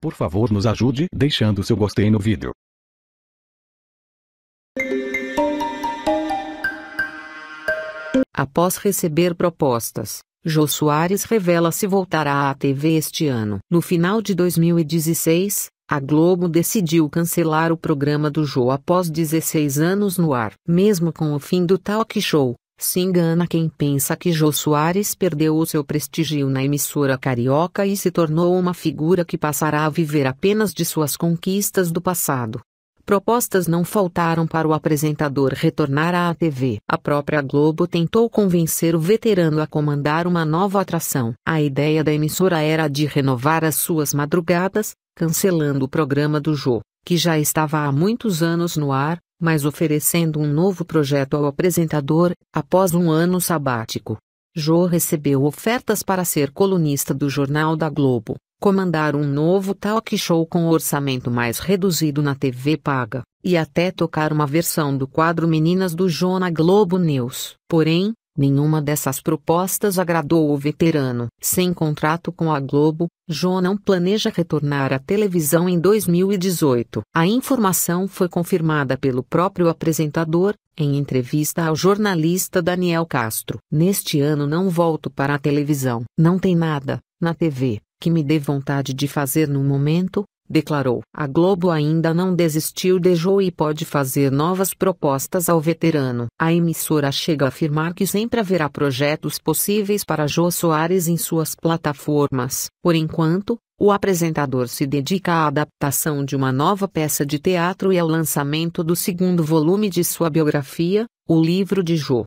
Por favor nos ajude deixando seu gostei no vídeo. Após receber propostas, Jô Soares revela se voltará à TV este ano. No final de 2016, a Globo decidiu cancelar o programa do Jô após 16 anos no ar. Mesmo com o fim do talk show, se engana quem pensa que Jô Soares perdeu o seu prestígio na emissora carioca e se tornou uma figura que passará a viver apenas de suas conquistas do passado. Propostas não faltaram para o apresentador retornar à TV. A própria Globo tentou convencer o veterano a comandar uma nova atração. A ideia da emissora era de renovar as suas madrugadas, cancelando o programa do Jô, que já estava há muitos anos no ar, mas oferecendo um novo projeto ao apresentador, após um ano sabático. Jô recebeu ofertas para ser colunista do Jornal da Globo, comandar um novo talk show com orçamento mais reduzido na TV paga, e até tocar uma versão do quadro Meninas do Jô na Globo News. Porém, Nenhuma dessas propostas agradou o veterano. Sem contrato com a Globo, João planeja retornar à televisão em 2018. A informação foi confirmada pelo próprio apresentador, em entrevista ao jornalista Daniel Castro. Neste ano não volto para a televisão. Não tem nada, na TV, que me dê vontade de fazer no momento, declarou. A Globo ainda não desistiu de Joe e pode fazer novas propostas ao veterano. A emissora chega a afirmar que sempre haverá projetos possíveis para Joe Soares em suas plataformas. Por enquanto, o apresentador se dedica à adaptação de uma nova peça de teatro e ao lançamento do segundo volume de sua biografia, O Livro de Joe.